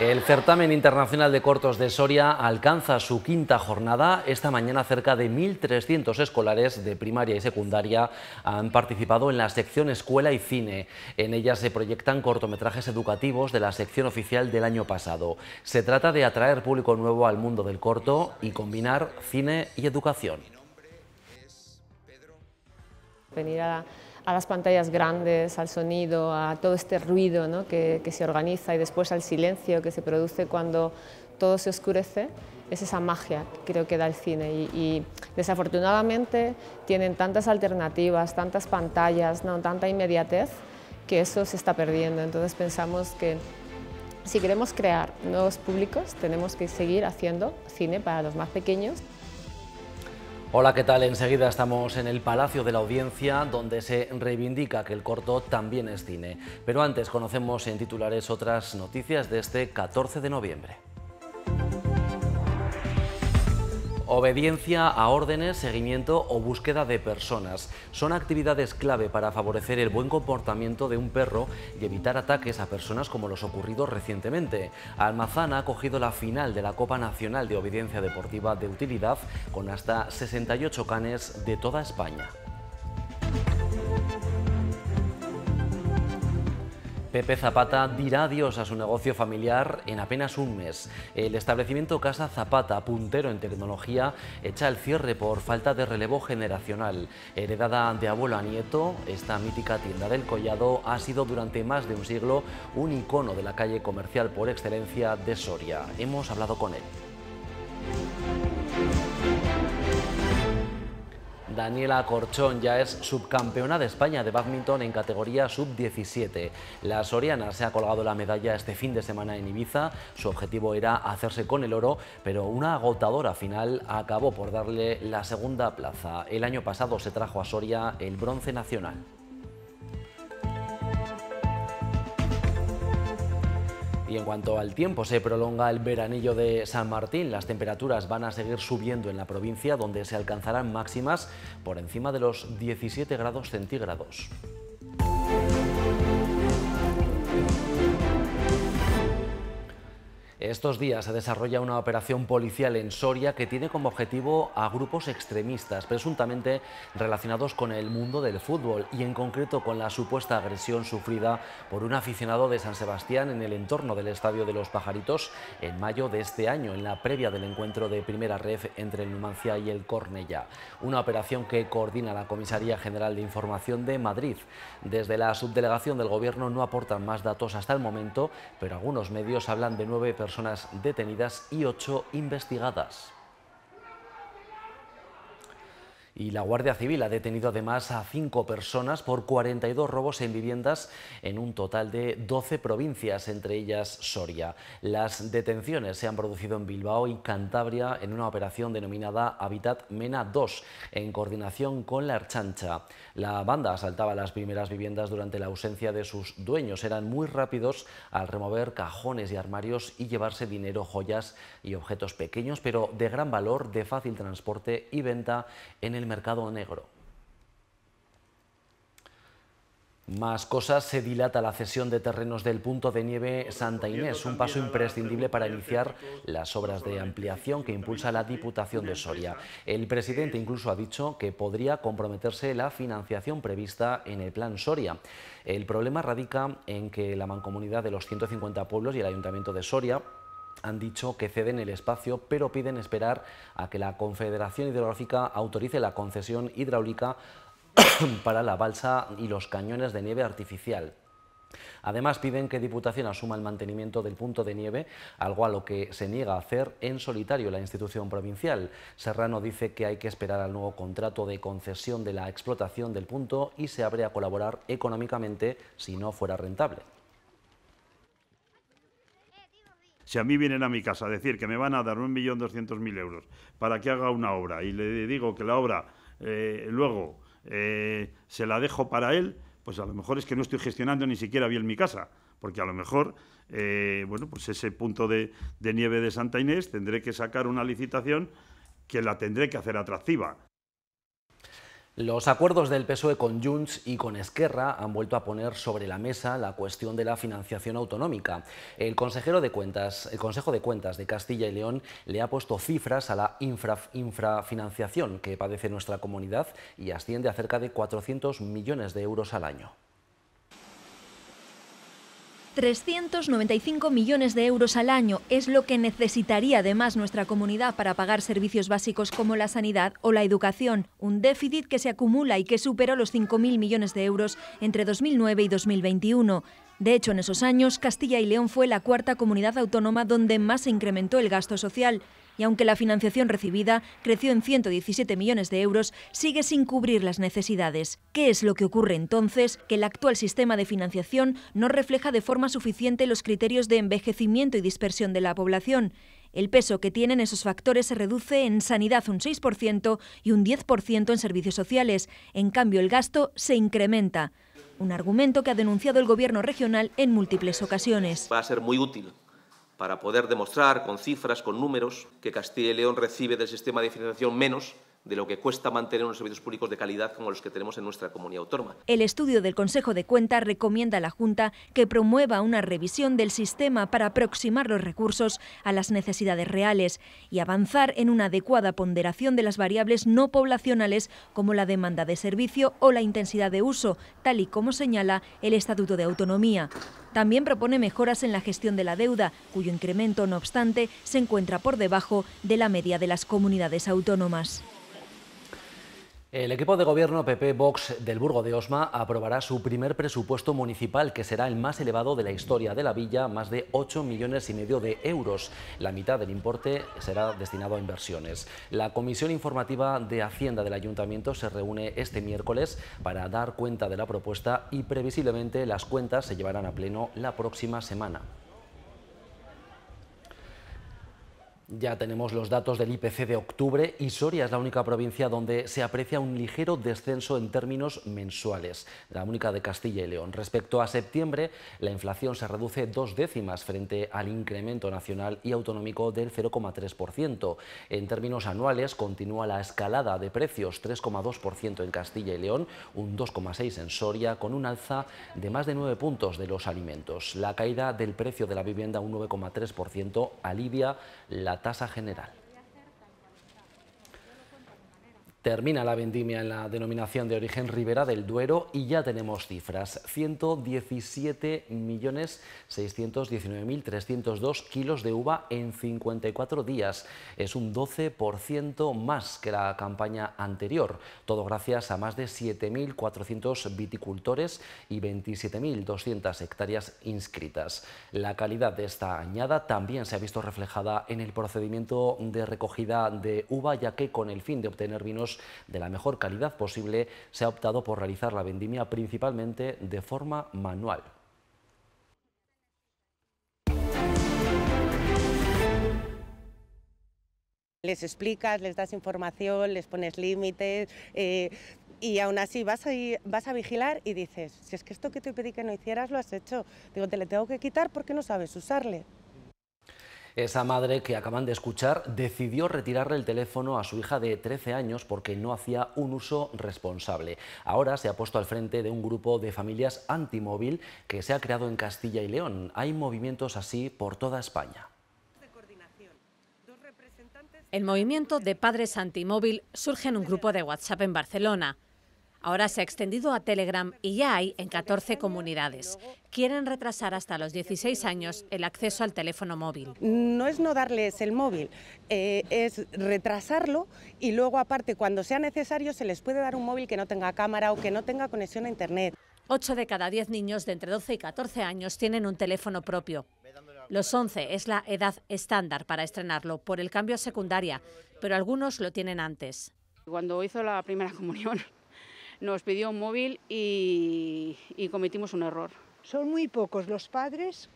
El certamen internacional de cortos de Soria alcanza su quinta jornada. Esta mañana cerca de 1.300 escolares de primaria y secundaria han participado en la sección Escuela y Cine. En ella se proyectan cortometrajes educativos de la sección oficial del año pasado. Se trata de atraer público nuevo al mundo del corto y combinar cine y educación. a a las pantallas grandes, al sonido, a todo este ruido que, se organiza y después al silencio que se produce cuando todo se oscurece, es esa magia que creo que da el cine y, desafortunadamente tienen tantas alternativas, tantas pantallas, tanta inmediatez que eso se está perdiendo. Entonces pensamos que si queremos crear nuevos públicos tenemos que seguir haciendo cine para los más pequeños. Hola, ¿qué tal? Enseguida estamos en el Palacio de la Audiencia, donde se reivindica que el corto también es cine. Pero antes conocemos en titulares otras noticias de este 14 de noviembre. Obediencia a órdenes, seguimiento o búsqueda de personas son actividades clave para favorecer el buen comportamiento de un perro y evitar ataques a personas como los ocurridos recientemente. Almazán ha cogido la final de la Copa Nacional de Obediencia Deportiva de Utilidad con hasta 68 canes de toda España. Pepe Zapata dirá adiós a su negocio familiar en apenas un mes. El establecimiento Casa Zapata, puntero en tecnología, echa el cierre por falta de relevo generacional. Heredada de abuelo a nieto, esta mítica tienda del Collado ha sido durante más de un siglo un icono de la calle comercial por excelencia de Soria. Hemos hablado con él. Daniela Corchón ya es subcampeona de España de badminton en categoría sub-17. La soriana se ha colgado la medalla este fin de semana en Ibiza. Su objetivo era hacerse con el oro, pero una agotadora final acabó por darle la segunda plaza. El año pasado se trajo a Soria el bronce nacional. Y en cuanto al tiempo, se prolonga el veranillo de San Martín. Las temperaturas van a seguir subiendo en la provincia, donde se alcanzarán máximas por encima de los 17 grados centígrados. Estos días se desarrolla una operación policial en Soria que tiene como objetivo a grupos extremistas, presuntamente relacionados con el mundo del fútbol y en concreto con la supuesta agresión sufrida por un aficionado de San Sebastián en el entorno del Estadio de los Pajaritos en mayo de este año, en la previa del encuentro de primera red entre el Numancia y el Cornella. Una operación que coordina la Comisaría General de Información de Madrid. Desde la subdelegación del Gobierno no aportan más datos hasta el momento, pero algunos medios hablan de nueve personas personas detenidas y 8 investigadas. Y la Guardia Civil ha detenido además a cinco personas por 42 robos en viviendas en un total de 12 provincias, entre ellas Soria. Las detenciones se han producido en Bilbao y Cantabria en una operación denominada Habitat Mena 2, en coordinación con la Archancha. La banda asaltaba las primeras viviendas durante la ausencia de sus dueños. Eran muy rápidos al remover cajones y armarios y llevarse dinero, joyas y objetos pequeños, pero de gran valor, de fácil transporte y venta en el mercado negro. Más cosas, se dilata la cesión de terrenos del punto de nieve Santa Inés, un paso imprescindible para iniciar las obras de ampliación que impulsa la Diputación de Soria. El presidente incluso ha dicho que podría comprometerse la financiación prevista en el Plan Soria. El problema radica en que la mancomunidad de los 150 pueblos y el Ayuntamiento de Soria han dicho que ceden el espacio, pero piden esperar a que la Confederación Hidrográfica autorice la concesión hidráulica para la balsa y los cañones de nieve artificial. Además, piden que Diputación asuma el mantenimiento del punto de nieve, algo a lo que se niega a hacer en solitario la institución provincial. Serrano dice que hay que esperar al nuevo contrato de concesión de la explotación del punto y se abre a colaborar económicamente si no fuera rentable. Si a mí vienen a mi casa a decir que me van a dar un millón doscientos mil euros para que haga una obra y le digo que la obra eh, luego eh, se la dejo para él, pues a lo mejor es que no estoy gestionando ni siquiera bien mi casa, porque a lo mejor, eh, bueno, pues ese punto de nieve de Santa Inés tendré que sacar una licitación que la tendré que hacer atractiva los acuerdos del PSOE con Junts y con Esquerra han vuelto a poner sobre la mesa la cuestión de la financiación autonómica. El el Consejo de Cuentas de Castilla y León le ha puesto cifras a la infrafinanciación que padece nuestra comunidad y asciende a cerca de 400 millones de euros al año. 395 millones de euros al año es lo que necesitaría además nuestra comunidad para pagar servicios básicos como la sanidad o la educación, un déficit que se acumula y que superó los 5.000 millones de euros entre 2009 y 2021. De hecho, en esos años, Castilla y León fue la cuarta comunidad autónoma donde más se incrementó el gasto social y aunque la financiación recibida creció en 117 millones de euros, sigue sin cubrir las necesidades. ¿Qué es lo que ocurre entonces? Que el actual sistema de financiación no refleja de forma suficiente los criterios de envejecimiento y dispersión de la población. El peso que tienen esos factores se reduce en sanidad un 6% y un 10% en servicios sociales. En cambio, el gasto se incrementa. Un argumento que ha denunciado el Gobierno regional en múltiples ocasiones. Va a ser muy útil para poder demostrar con cifras, con números, que Castilla y León recibe del sistema de financiación menos de lo que cuesta mantener unos servicios públicos de calidad como los que tenemos en nuestra comunidad autónoma. El estudio del Consejo de Cuentas recomienda a la Junta que promueva una revisión del sistema para aproximar los recursos a las necesidades reales y avanzar en una adecuada ponderación de las variables no poblacionales como la demanda de servicio o la intensidad de uso, tal y como señala el Estatuto de Autonomía. También propone mejoras en la gestión de la deuda, cuyo incremento, no obstante, se encuentra por debajo de la media de las comunidades autónomas. El equipo de gobierno PP Vox del Burgo de Osma aprobará su primer presupuesto municipal, que será el más elevado de la historia de la villa, más de 8 millones y medio de euros. La mitad del importe será destinado a inversiones. La Comisión Informativa de Hacienda del Ayuntamiento se reúne este miércoles para dar cuenta de la propuesta y previsiblemente las cuentas se llevarán a pleno la próxima semana. Ya tenemos los datos del IPC de octubre y Soria es la única provincia donde se aprecia un ligero descenso en términos mensuales, la única de Castilla y León. Respecto a septiembre, la inflación se reduce dos décimas frente al incremento nacional y autonómico del 0,3%. En términos anuales, continúa la escalada de precios, 3,2% en Castilla y León, un 2,6% en Soria, con un alza de más de 9 puntos de los alimentos. La caída del precio de la vivienda, un 9,3%, alivia la tasa general. Termina la vendimia en la denominación de origen Ribera del Duero y ya tenemos cifras. 117.619.302 kilos de uva en 54 días. Es un 12% más que la campaña anterior. Todo gracias a más de 7.400 viticultores y 27.200 hectáreas inscritas. La calidad de esta añada también se ha visto reflejada en el procedimiento de recogida de uva, ya que con el fin de obtener vinos de la mejor calidad posible, se ha optado por realizar la vendimia principalmente de forma manual. Les explicas, les das información, les pones límites, eh, y aún así vas a, vigilar y dices, si es que esto que te pedí que no hicieras lo has hecho, digo, te lo tengo que quitar porque no sabes usarle. Esa madre que acaban de escuchar decidió retirarle el teléfono a su hija de 13 años porque no hacía un uso responsable. Ahora se ha puesto al frente de un grupo de familias antimóvil que se ha creado en Castilla y León. Hay movimientos así por toda España. El movimiento de padres antimóvil surge en un grupo de WhatsApp en Barcelona. Ahora se ha extendido a Telegram y ya hay en 14 comunidades. Quieren retrasar hasta los 16 años el acceso al teléfono móvil. No es no darles el móvil, eh, es retrasarlo y luego aparte cuando sea necesario se les puede dar un móvil que no tenga cámara o que no tenga conexión a Internet. 8 de cada 10 niños de entre 12 y 14 años tienen un teléfono propio. Los 11 es la edad estándar para estrenarlo por el cambio a secundaria, pero algunos lo tienen antes. Cuando hizo la primera comunión nos pidió un móvil y, cometimos un error. Son muy pocos los padres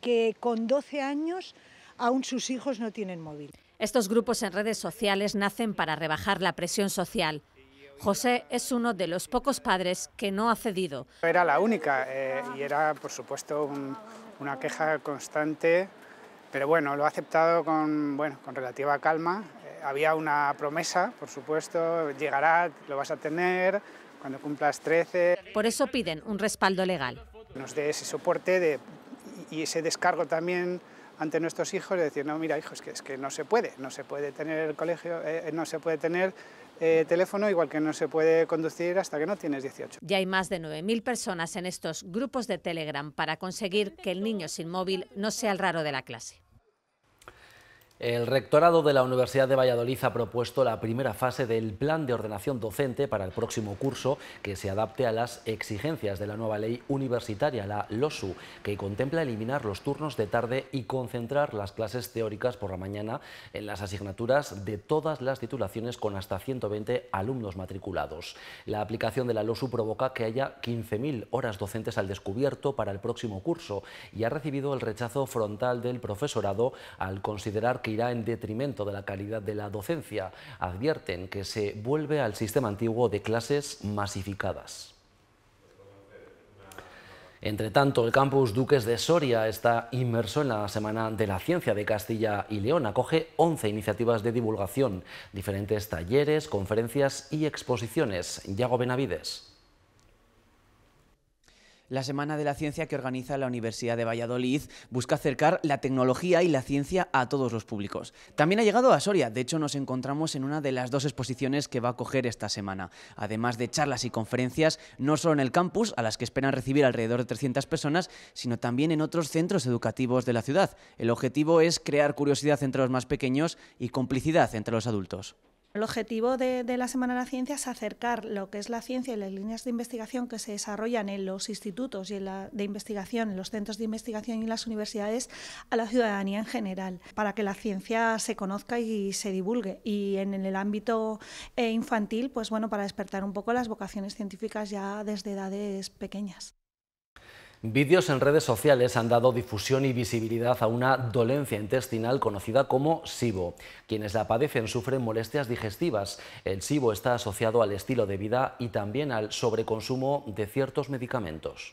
que con 12 años aún sus hijos no tienen móvil. Estos grupos en redes sociales nacen para rebajar la presión social. José es uno de los pocos padres que no ha cedido. Era la única eh, y era, por supuesto, una queja constante, pero bueno, lo ha aceptado con, bueno, con relativa calma había una promesa, por supuesto, llegará, lo vas a tener cuando cumplas 13. Por eso piden un respaldo legal. Nos dé ese soporte de, y ese descargo también ante nuestros hijos de decir, no, mira, hijos, que es que no se puede, no se puede tener el colegio, eh, eh, no se puede tener eh, teléfono, igual que no se puede conducir hasta que no tienes 18. Ya hay más de 9.000 personas en estos grupos de Telegram para conseguir que el niño sin móvil no sea el raro de la clase. El rectorado de la Universidad de Valladolid ha propuesto la primera fase del plan de ordenación docente para el próximo curso que se adapte a las exigencias de la nueva ley universitaria, la LOSU, que contempla eliminar los turnos de tarde y concentrar las clases teóricas por la mañana en las asignaturas de todas las titulaciones con hasta 120 alumnos matriculados. La aplicación de la LOSU provoca que haya 15.000 horas docentes al descubierto para el próximo curso y ha recibido el rechazo frontal del profesorado al considerar que irá en detrimento de la calidad de la docencia. Advierten que se vuelve al sistema antiguo de clases masificadas. Entre tanto, el campus Duques de Soria está inmerso en la Semana de la Ciencia de Castilla y León. Acoge 11 iniciativas de divulgación, diferentes talleres, conferencias y exposiciones. Yago Benavides. La Semana de la Ciencia que organiza la Universidad de Valladolid busca acercar la tecnología y la ciencia a todos los públicos. También ha llegado a Soria, de hecho nos encontramos en una de las dos exposiciones que va a coger esta semana, además de charlas y conferencias no solo en el campus, a las que esperan recibir alrededor de 300 personas, sino también en otros centros educativos de la ciudad. El objetivo es crear curiosidad entre los más pequeños y complicidad entre los adultos. El objetivo de, la Semana de la Ciencia es acercar lo que es la ciencia y las líneas de investigación que se desarrollan en los institutos y en la, de investigación, en los centros de investigación y en las universidades a la ciudadanía en general, para que la ciencia se conozca y se divulgue. Y en el ámbito eh, infantil, pues bueno, para despertar un poco las vocaciones científicas ya desde edades pequeñas. Vídeos en redes sociales han dado difusión y visibilidad a una dolencia intestinal conocida como SIBO. Quienes la padecen sufren molestias digestivas. El SIBO está asociado al estilo de vida y también al sobreconsumo de ciertos medicamentos.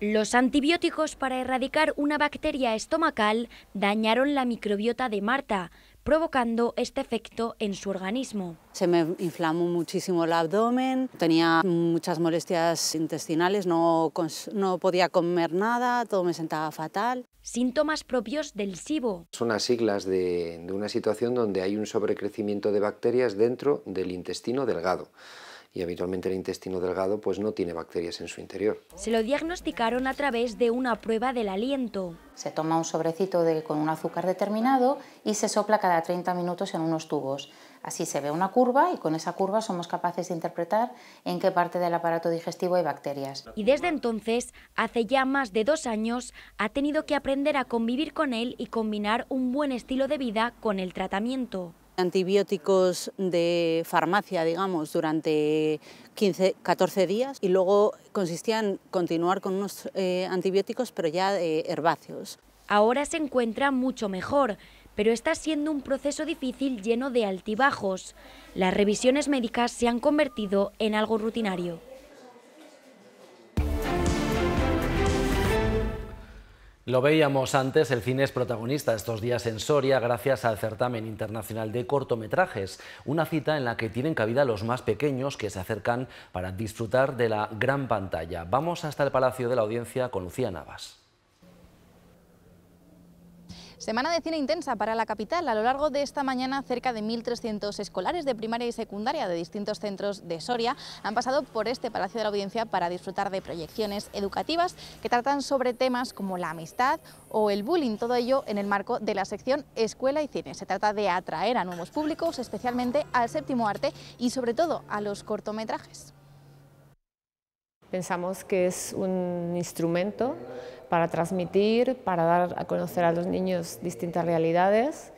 Los antibióticos para erradicar una bacteria estomacal dañaron la microbiota de Marta, provocando este efecto en su organismo. Se me inflamó muchísimo el abdomen, tenía muchas molestias intestinales, no, podía comer nada, todo me sentaba fatal. Síntomas propios del SIBO. Son las siglas de una situación donde hay un sobrecrecimiento de bacterias dentro del intestino delgado y habitualmente el intestino delgado pues no tiene bacterias en su interior. Se lo diagnosticaron a través de una prueba del aliento. Se toma un sobrecito con un azúcar determinado y se sopla cada 30 minutos en unos tubos. Así se ve una curva y con esa curva somos capaces de interpretar en qué parte del aparato digestivo hay bacterias. Y desde entonces, hace ya más de dos años, ha tenido que aprender a convivir con él y combinar un buen estilo de vida con el tratamiento antibióticos de farmacia, digamos, durante 15, 14 días y luego consistía en continuar con unos eh, antibióticos pero ya eh, herbáceos. Ahora se encuentra mucho mejor, pero está siendo un proceso difícil lleno de altibajos. Las revisiones médicas se han convertido en algo rutinario. Lo veíamos antes, el cine es protagonista estos días en Soria gracias al certamen internacional de cortometrajes, una cita en la que tienen cabida los más pequeños que se acercan para disfrutar de la gran pantalla. Vamos hasta el Palacio de la Audiencia con Lucía Navas. Semana de cine intensa para la capital. A lo largo de esta mañana, cerca de 1.300 escolares de primaria y secundaria de distintos centros de Soria han pasado por este Palacio de la Audiencia para disfrutar de proyecciones educativas que tratan sobre temas como la amistad o el bullying, todo ello en el marco de la sección Escuela y Cine. Se trata de atraer a nuevos públicos, especialmente al séptimo arte y sobre todo a los cortometrajes. Pensamos que es un instrumento para transmitir, para dar a conocer a los niños distintas realidades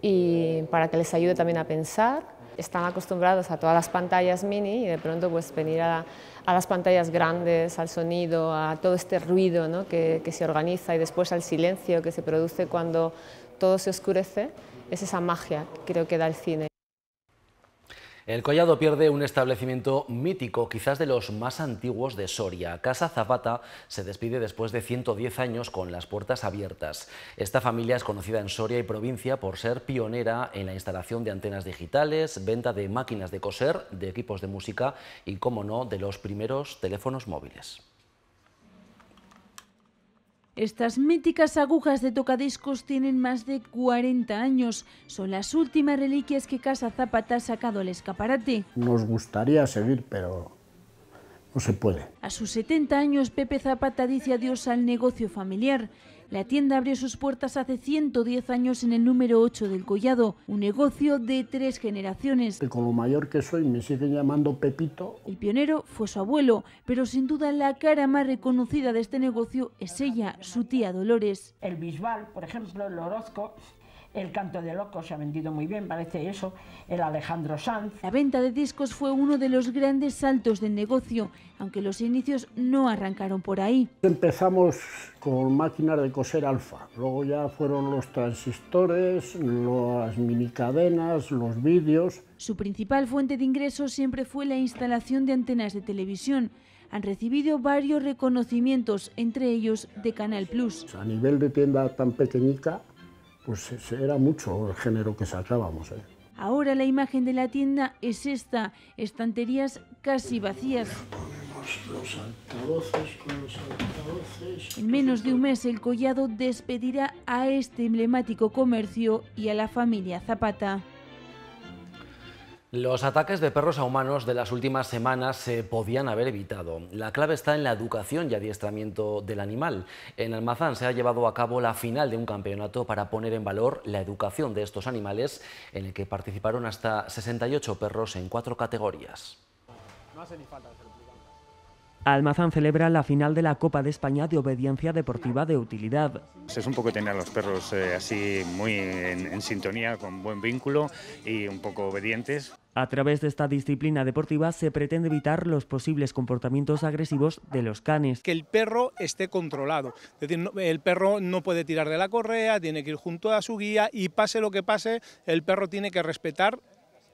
y para que les ayude también a pensar. Están acostumbrados a todas las pantallas mini y de pronto pues venir a, las pantallas grandes, al sonido, a todo este ruido que, que se organiza y después al silencio que se produce cuando todo se oscurece, es esa magia que creo que da el cine. El Collado pierde un establecimiento mítico, quizás de los más antiguos de Soria. Casa Zapata se despide después de 110 años con las puertas abiertas. Esta familia es conocida en Soria y provincia por ser pionera en la instalación de antenas digitales, venta de máquinas de coser, de equipos de música y, como no, de los primeros teléfonos móviles. Estas míticas agujas de tocadiscos tienen más de 40 años. Son las últimas reliquias que Casa Zapata ha sacado al escaparate. Nos gustaría seguir, pero no se puede. A sus 70 años, Pepe Zapata dice adiós al negocio familiar. La tienda abrió sus puertas hace 110 años en el número 8 del Collado, un negocio de tres generaciones. Que con mayor que soy me siguen llamando Pepito. El pionero fue su abuelo, pero sin duda la cara más reconocida de este negocio es ella, su tía Dolores. El Bisbal, por ejemplo, el Orozco, el canto de locos se ha vendido muy bien, parece eso, el Alejandro Sanz. La venta de discos fue uno de los grandes saltos del negocio, aunque los inicios no arrancaron por ahí. Empezamos con máquinas de coser alfa, luego ya fueron los transistores, las minicadenas, los vídeos. Su principal fuente de ingresos siempre fue la instalación de antenas de televisión han recibido varios reconocimientos, entre ellos de Canal Plus. A nivel de tienda tan pequeñica, pues era mucho el género que sacábamos. ¿eh? Ahora la imagen de la tienda es esta, estanterías casi vacías. En menos de un mes el collado despedirá a este emblemático comercio y a la familia Zapata. Los ataques de perros a humanos de las últimas semanas se podían haber evitado. La clave está en la educación y adiestramiento del animal. En Almazán se ha llevado a cabo la final de un campeonato para poner en valor la educación de estos animales, en el que participaron hasta 68 perros en cuatro categorías. Almazán celebra la final de la Copa de España de Obediencia Deportiva de Utilidad. Es un poco tener a los perros eh, así muy en, en sintonía, con buen vínculo y un poco obedientes. A través de esta disciplina deportiva se pretende evitar los posibles comportamientos agresivos de los canes. Que el perro esté controlado. Es decir, el perro no puede tirar de la correa, tiene que ir junto a su guía y pase lo que pase, el perro tiene que respetar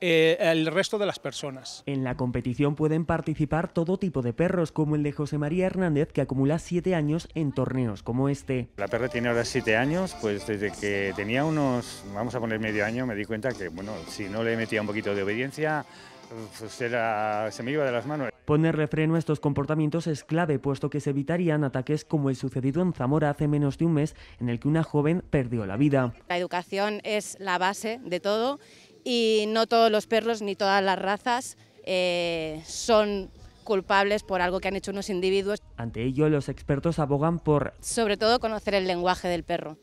eh, el resto de las personas. En la competición pueden participar todo tipo de perros, como el de José María Hernández, que acumula siete años en torneos como este. La perra tiene ahora siete años, pues desde que tenía unos, vamos a poner medio año, me di cuenta que, bueno, si no le metía un poquito de obediencia, pues se me iba de las manos. Ponerle freno a estos comportamientos es clave, puesto que se evitarían ataques como el sucedido en Zamora hace menos de un mes, en el que una joven perdió la vida. La educación es la base de todo y no todos los perros ni todas las razas eh, son culpables por algo que han hecho unos individuos. Ante ello, los expertos abogan por... Sobre todo conocer el lenguaje del perro,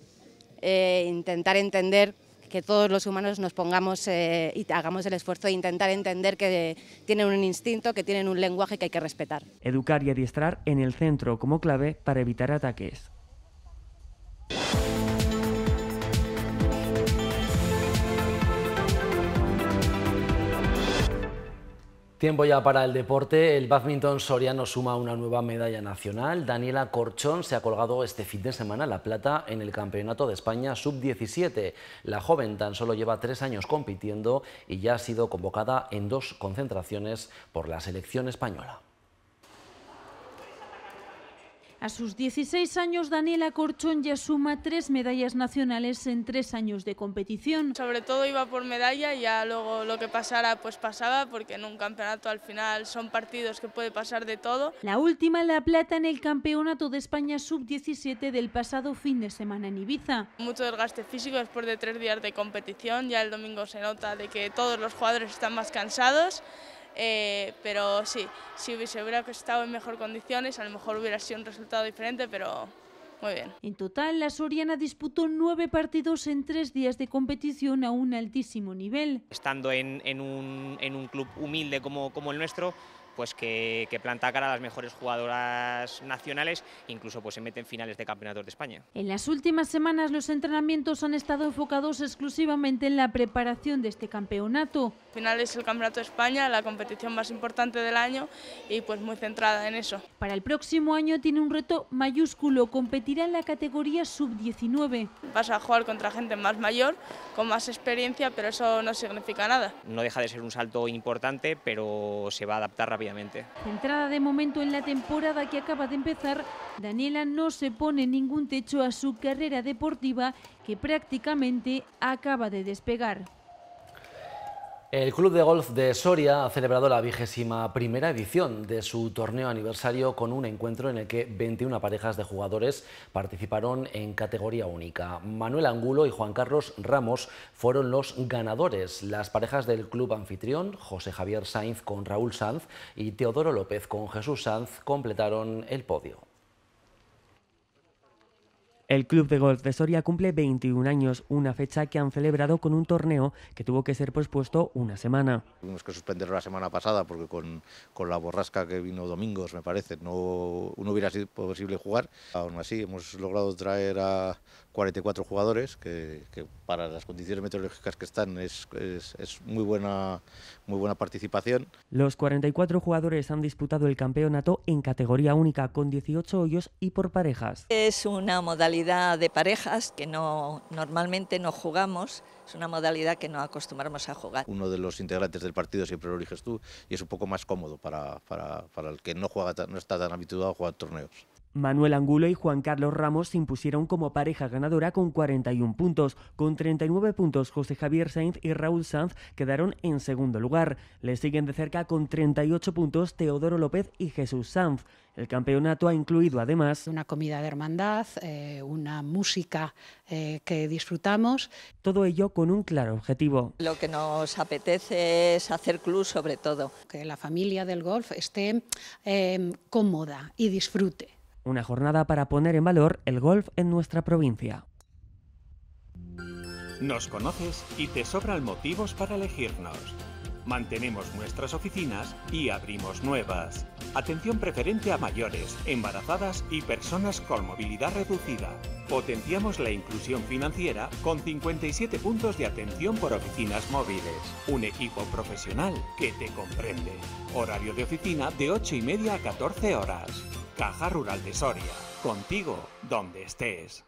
eh, intentar entender que todos los humanos nos pongamos eh, y hagamos el esfuerzo de intentar entender que tienen un instinto, que tienen un lenguaje que hay que respetar. Educar y adiestrar en el centro como clave para evitar ataques. Tiempo ya para el deporte. El badminton soriano suma una nueva medalla nacional. Daniela Corchón se ha colgado este fin de semana la plata en el Campeonato de España Sub-17. La joven tan solo lleva tres años compitiendo y ya ha sido convocada en dos concentraciones por la selección española. A sus 16 años, Daniela Corchón ya suma tres medallas nacionales en tres años de competición. Sobre todo iba por medalla y ya luego lo que pasara pues pasaba, porque en un campeonato al final son partidos que puede pasar de todo. La última, la plata en el Campeonato de España Sub-17 del pasado fin de semana en Ibiza. Mucho desgaste físico después de tres días de competición, ya el domingo se nota de que todos los jugadores están más cansados eh, pero sí, si hubiese hubiera estado en mejor condiciones, a lo mejor hubiera sido un resultado diferente, pero muy bien. En total, la Soriana disputó nueve partidos en tres días de competición a un altísimo nivel. Estando en, en, un, en un, club humilde como, como el nuestro, pues que, que planta cara a las mejores jugadoras nacionales, incluso pues se mete en finales de campeonato de España. En las últimas semanas los entrenamientos han estado enfocados exclusivamente en la preparación de este campeonato. Finales final es el Campeonato de España, la competición más importante del año y pues muy centrada en eso. Para el próximo año tiene un reto mayúsculo, competirá en la categoría sub-19. Vas a jugar contra gente más mayor, con más experiencia, pero eso no significa nada. No deja de ser un salto importante, pero se va a adaptar rápidamente Entrada de momento en la temporada que acaba de empezar, Daniela no se pone ningún techo a su carrera deportiva que prácticamente acaba de despegar. El Club de Golf de Soria ha celebrado la vigésima primera edición de su torneo aniversario con un encuentro en el que 21 parejas de jugadores participaron en categoría única. Manuel Angulo y Juan Carlos Ramos fueron los ganadores. Las parejas del club anfitrión, José Javier Sainz con Raúl Sanz y Teodoro López con Jesús Sanz, completaron el podio. El Club de Golf de Soria cumple 21 años, una fecha que han celebrado con un torneo que tuvo que ser pospuesto una semana. Tuvimos que suspender la semana pasada porque con, la borrasca que vino domingos, me parece, no, no hubiera sido posible jugar. Aún así, hemos logrado traer a 44 jugadores, que, para las condiciones meteorológicas que están es, es, muy, buena, muy buena participación. Los 44 jugadores han disputado el campeonato en categoría única, con 18 hoyos y por parejas. Es una modalidad modalidad de parejas que no, normalmente no jugamos, es una modalidad que no acostumbramos a jugar. Uno de los integrantes del partido siempre lo eliges tú y es un poco más cómodo para, para, para el que no, juega, no está tan habituado a jugar torneos. Manuel Angulo y Juan Carlos Ramos se impusieron como pareja ganadora con 41 puntos. Con 39 puntos, José Javier Sainz y Raúl Sanz quedaron en segundo lugar. Le siguen de cerca con 38 puntos Teodoro López y Jesús Sanz. El campeonato ha incluido además una comida de hermandad, eh, una música eh, que disfrutamos. Todo ello con un claro objetivo. Lo que nos apetece es hacer club sobre todo. Que la familia del golf esté eh, cómoda y disfrute. Una jornada para poner en valor el golf en nuestra provincia. Nos conoces y te sobran motivos para elegirnos. Mantenemos nuestras oficinas y abrimos nuevas. Atención preferente a mayores, embarazadas y personas con movilidad reducida. Potenciamos la inclusión financiera con 57 puntos de atención por oficinas móviles. Un equipo profesional que te comprende. Horario de oficina de 8 y media a 14 horas. Caja Rural de Soria, contigo donde estés.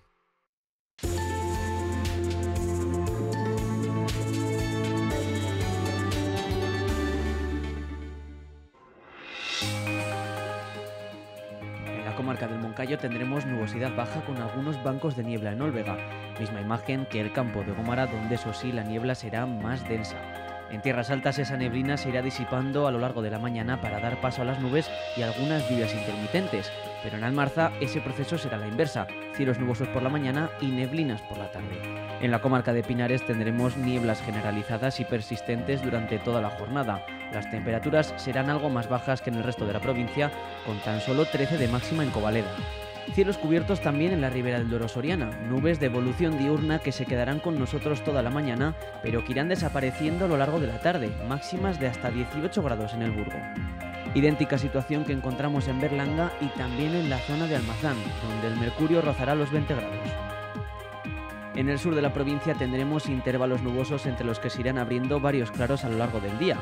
En la comarca del Moncayo tendremos nubosidad baja con algunos bancos de niebla en Olvega, misma imagen que el campo de Gómara, donde eso sí la niebla será más densa. En tierras altas esa neblina se irá disipando a lo largo de la mañana para dar paso a las nubes y algunas lluvias intermitentes, pero en Almarza ese proceso será la inversa, cielos nubosos por la mañana y neblinas por la tarde. En la comarca de Pinares tendremos nieblas generalizadas y persistentes durante toda la jornada. Las temperaturas serán algo más bajas que en el resto de la provincia, con tan solo 13 de máxima en Covaleda. Cielos cubiertos también en la ribera del Doro Soriana, nubes de evolución diurna que se quedarán con nosotros toda la mañana, pero que irán desapareciendo a lo largo de la tarde, máximas de hasta 18 grados en el Burgo. Idéntica situación que encontramos en Berlanga y también en la zona de Almazán, donde el mercurio rozará los 20 grados. En el sur de la provincia tendremos intervalos nubosos entre los que se irán abriendo varios claros a lo largo del día.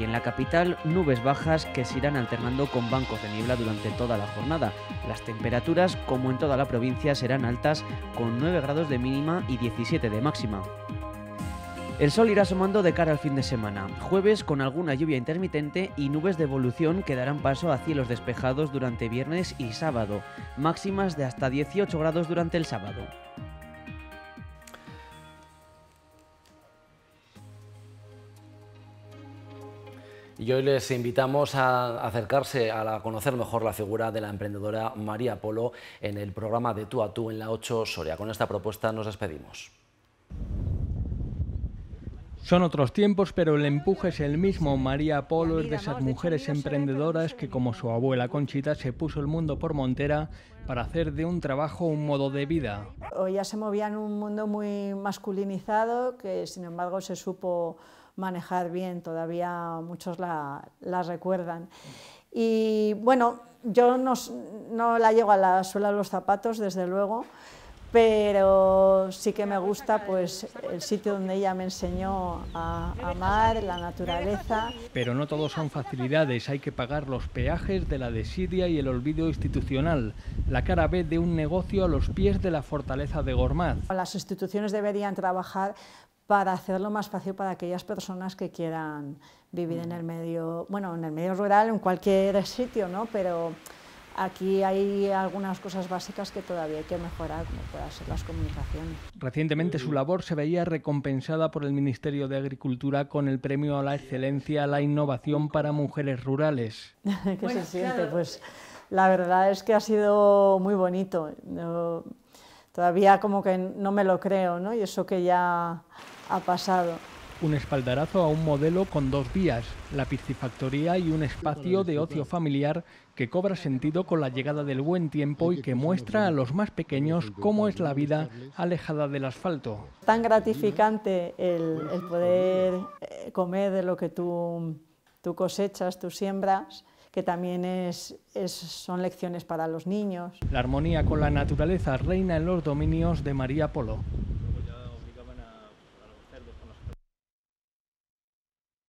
y en la capital nubes bajas que se irán alternando con bancos de niebla durante toda la jornada. Las temperaturas, como en toda la provincia, serán altas con 9 grados de mínima y 17 de máxima. El sol irá asomando de cara al fin de semana, jueves con alguna lluvia intermitente y nubes de evolución que darán paso a cielos despejados durante viernes y sábado, máximas de hasta 18 grados durante el sábado. Y hoy les invitamos a acercarse a, conocer mejor la figura de la emprendedora María Polo en el programa de Tú a Tú en la 8 Soria. Con esta propuesta nos despedimos. Son otros tiempos, pero el empuje es el mismo. María Polo es de esas mujeres emprendedoras que, como su abuela Conchita, se puso el mundo por montera para hacer de un trabajo un modo de vida. Hoy ya se movía en un mundo muy masculinizado, que sin embargo se supo manejar bien, todavía muchos la, recuerdan. Y bueno, yo no, la llevo a la suela de los zapatos, desde luego, pero sí que me gusta pues el sitio donde ella me enseñó a amar la naturaleza. Pero no todo son facilidades, hay que pagar los peajes de la desidia y el olvido institucional, la cara B de un negocio a los pies de la fortaleza de Gormaz. Las instituciones deberían trabajar para hacerlo más fácil para aquellas personas que quieran vivir en el medio, bueno, en el medio rural, en cualquier sitio, ¿no? Pero aquí hay algunas cosas básicas que todavía hay que mejorar, como pueden ser las comunicaciones. Recientemente su labor se veía recompensada por el Ministerio de Agricultura con el premio a la excelencia, a la innovación para mujeres rurales. ¿Qué se siente? Pues la verdad es que ha sido muy bonito. todavía como que no me lo creo, ¿no? Y eso que ya pasado. Un espaldarazo a un modelo con dos vías, la piscifactoría y un espacio de ocio familiar que cobra sentido con la llegada del buen tiempo y que muestra a los más pequeños cómo es la vida alejada del asfalto. Tan gratificante el, poder eh, comer de lo que tú, tú cosechas, tú siembras, que también es, son lecciones para los niños. La armonía con la naturaleza reina en los dominios de María Polo.